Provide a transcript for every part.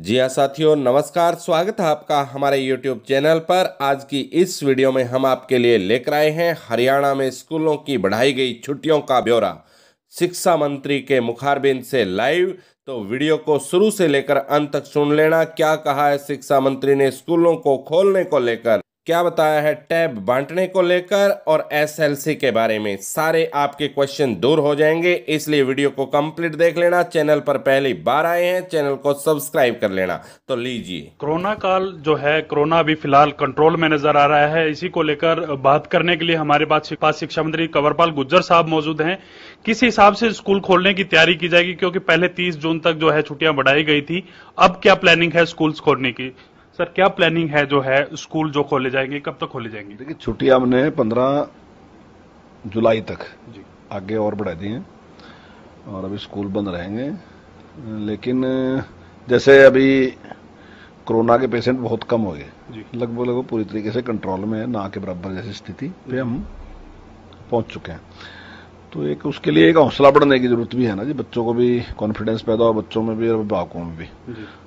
जी हाँ साथियों नमस्कार स्वागत है आपका हमारे YouTube चैनल पर आज की इस वीडियो में हम आपके लिए लेकर आए हैं हरियाणा में स्कूलों की बढ़ाई गई छुट्टियों का ब्यौरा शिक्षा मंत्री के मुखारबिंद से लाइव तो वीडियो को शुरू से लेकर अंत तक सुन लेना क्या कहा है शिक्षा मंत्री ने स्कूलों को खोलने को लेकर क्या बताया है टैब बांटने को लेकर और एसएलसी के बारे में सारे आपके क्वेश्चन दूर हो जाएंगे इसलिए वीडियो को कंप्लीट देख लेना चैनल पर पहली बार आए हैं चैनल को सब्सक्राइब कर लेना तो लीजिए कोरोना काल जो है कोरोना अभी फिलहाल कंट्रोल में नजर आ रहा है इसी को लेकर बात करने के लिए हमारे पास शिक्षा मंत्री कंवरपाल गुज्जर साहब मौजूद है किस हिसाब से स्कूल खोलने की तैयारी की जाएगी क्योंकि पहले तीस जून तक जो है छुट्टियां बढ़ाई गई थी अब क्या प्लानिंग है स्कूल खोलने की सर क्या प्लानिंग है जो है स्कूल जो खोले जाएंगे कब तक तो खोले जाएंगे देखिए छुट्टियां हमने पंद्रह जुलाई तक जी आगे और बढ़ा दी है और अभी स्कूल बंद रहेंगे लेकिन जैसे अभी कोरोना के पेशेंट बहुत कम हो गए लगभग लगभग पूरी तरीके से कंट्रोल में है ना के बराबर जैसी स्थिति पे हम पहुंच चुके हैं तो एक उसके लिए एक हौसला बढ़ने की जरूरत भी है ना जी बच्चों को भी कॉन्फिडेंस पैदा हो बच्चों में भी और अभिभावकों में भी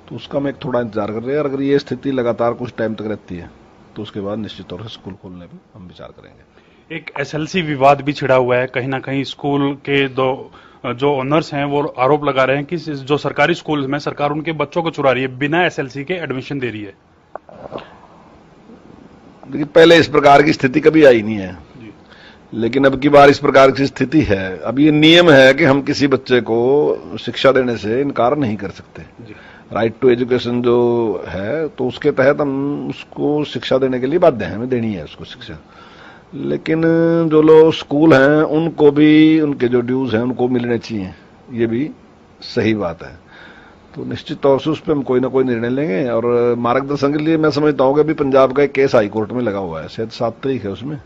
तो उसका हम एक थोड़ा इंतजार कर रहे हैं अगर ये स्थिति लगातार कुछ टाइम तक रहती है तो उसके बाद निश्चित तौर से स्कूल खोलने पर हम विचार करेंगे एक एसएलसी विवाद भी छिड़ा हुआ है कहीं ना कहीं स्कूल के दो जो ऑनर्स हैं वो आरोप लगा रहे हैं कि जो सरकारी स्कूल में सरकार उनके बच्चों को चुरा रही है बिना एसएलसी के एडमिशन दे रही है देखिए पहले इस प्रकार की स्थिति कभी आई नहीं है लेकिन अब की बार इस प्रकार की स्थिति है अब ये नियम है कि हम किसी बच्चे को शिक्षा देने से इनकार नहीं कर सकते राइट टू एजुकेशन जो है तो उसके तहत हम उसको शिक्षा देने के लिए बाध्य हैं हमें देनी है उसको शिक्षा लेकिन जो लोग स्कूल हैं उनको भी उनके जो ड्यूज हैं उनको मिलने चाहिए ये भी सही बात है तो निश्चित तौर से उस पर हम कोई ना कोई निर्णय लेंगे और मार्गदर्शन के लिए मैं समझता हूँ कि अभी पंजाब का एक केस हाईकोर्ट में लगा हुआ है शायद सात तारीख है उसमें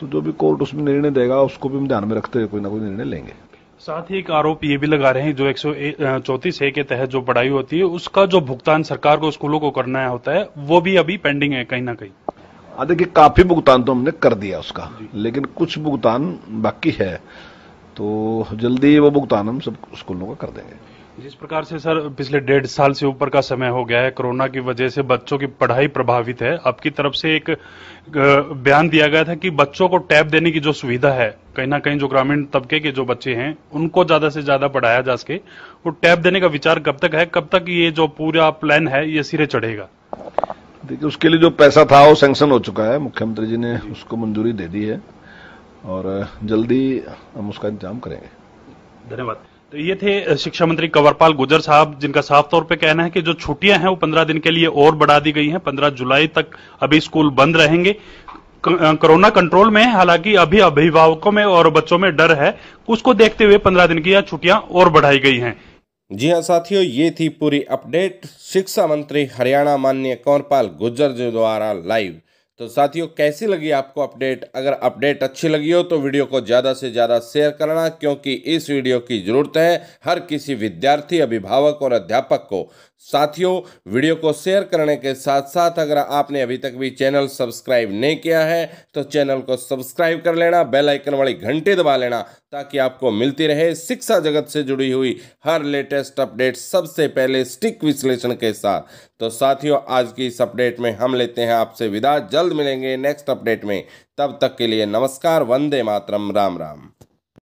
तो जो भी कोर्ट उसमें निर्णय देगा उसको भी हम ध्यान में रखते हुए कोई ना कोई निर्णय लेंगे साथ ही एक आरोप ये भी लगा रहे हैं जो एक चौतीस ए के तहत जो पढ़ाई होती है उसका जो भुगतान सरकार को स्कूलों को करना होता है वो भी अभी पेंडिंग है कहीं ना कहीं हाँ, देखिए काफी भुगतान तो हमने कर दिया उसका लेकिन कुछ भुगतान बाकी है तो जल्दी वो भुगतान हम सब स्कूलों का कर देंगे जिस प्रकार से सर पिछले डेढ़ साल से ऊपर का समय हो गया है कोरोना की वजह से बच्चों की पढ़ाई प्रभावित है आपकी तरफ से एक बयान दिया गया था कि बच्चों को टैब देने की जो सुविधा है कहीं ना कहीं जो ग्रामीण तबके के जो बच्चे हैं उनको ज्यादा से ज्यादा पढ़ाया जा सके वो टैब देने का विचार कब तक है कब तक ये जो पूरा प्लान है ये सिरे चढ़ेगा देखिए उसके लिए जो पैसा था वो सेंक्शन हो चुका है मुख्यमंत्री जी ने उसको मंजूरी दे दी है और जल्दी हम उसका इंतजाम करेंगे धन्यवाद तो ये थे शिक्षा मंत्री कंवरपाल गुजर साहब जिनका साफ तौर पे कहना है कि जो छुट्टियां हैं वो पंद्रह दिन के लिए और बढ़ा दी गई हैं पंद्रह जुलाई तक अभी स्कूल बंद रहेंगे कोरोना कंट्रोल में हालांकि अभी अभिभावकों में और बच्चों में डर है उसको देखते हुए पंद्रह दिन की यह छुट्टियां और बढ़ाई गई हैं जी हाँ साथियों ये थी पूरी अपडेट शिक्षा मंत्री हरियाणा मान्य कंवरपाल जी द्वारा लाइव तो साथियों कैसी लगी आपको अपडेट अगर अपडेट अच्छी लगी हो तो वीडियो को ज़्यादा से ज़्यादा शेयर करना क्योंकि इस वीडियो की ज़रूरत है हर किसी विद्यार्थी अभिभावक और अध्यापक को साथियों वीडियो को शेयर करने के साथ साथ अगर आपने अभी तक भी चैनल सब्सक्राइब नहीं किया है तो चैनल को सब्सक्राइब कर लेना बेलाइकन वाली घंटी दबा लेना ताकि आपको मिलती रहे शिक्षा जगत से जुड़ी हुई हर लेटेस्ट अपडेट सबसे पहले स्टिक विश्लेषण के साथ तो साथियों आज की इस अपडेट में हम लेते हैं आपसे विदा जल्द मिलेंगे नेक्स्ट अपडेट में तब तक के लिए नमस्कार वंदे मातरम राम राम